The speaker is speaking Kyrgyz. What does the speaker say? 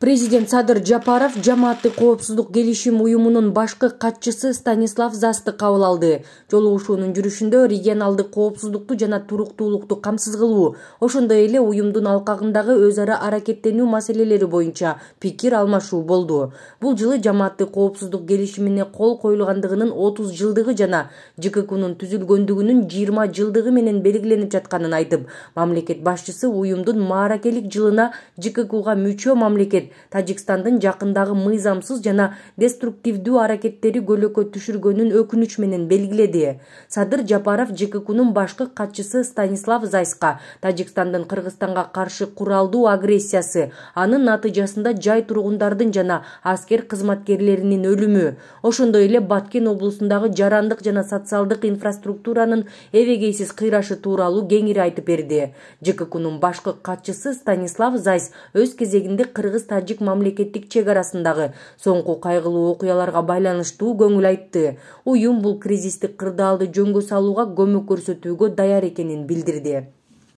президент садыр жапаров жамааттык коопсуздук келишим уюмунун башкы катчысы станислав засты кабыл алды жолугушуунун жүрүшүндө регионалдык коопсуздукту жана туруктуулукту камсыз кылуу ошондой эле уюмдун алкагындагы өз ара аракеттенүү маселелери боюнча пикир алмашуу болду бул жылы жамааттык коопсуздук келишимине кол коюлгандыгынын отуз жылдыгы жана жккунун түзүлгөндүгүнүн жыйырма жылдыгы менен белгиленип жатканын айтып мамлекет башчысы уюмдун мааракелик жылына жккуга мүчө мамлекет тажикстандын жакындагы мыйзамсыз жана деструктивдүү аракеттери көлөкө түшүргөнүн өкүнүч менен белгиледи садыр жапаров жккунун башкы катчысы станислав зайска тажикстандын кыргызстанга каршы куралдуу агрессиясы анын натыйжасында жай тургундардын жана аскер кызматкерлеринин өлүмү ошондой эле баткен облусундагы жарандык жана социалдык инфраструктуранын эбегейсиз кыйрашы тууралуу кеңири айтып берди жккунун башкы катчысы станислав зайс өз кезегинде кыргыз тажик мамлекеттик чек арасындагы соңку кайгылуу окуяларга байланыштуу көңүл айтты уюм бул кризистик кырдаалды жөнгө салууга көмөк көрсөтүүгө даяр экенин билдирди